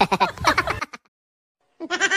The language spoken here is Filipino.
Ha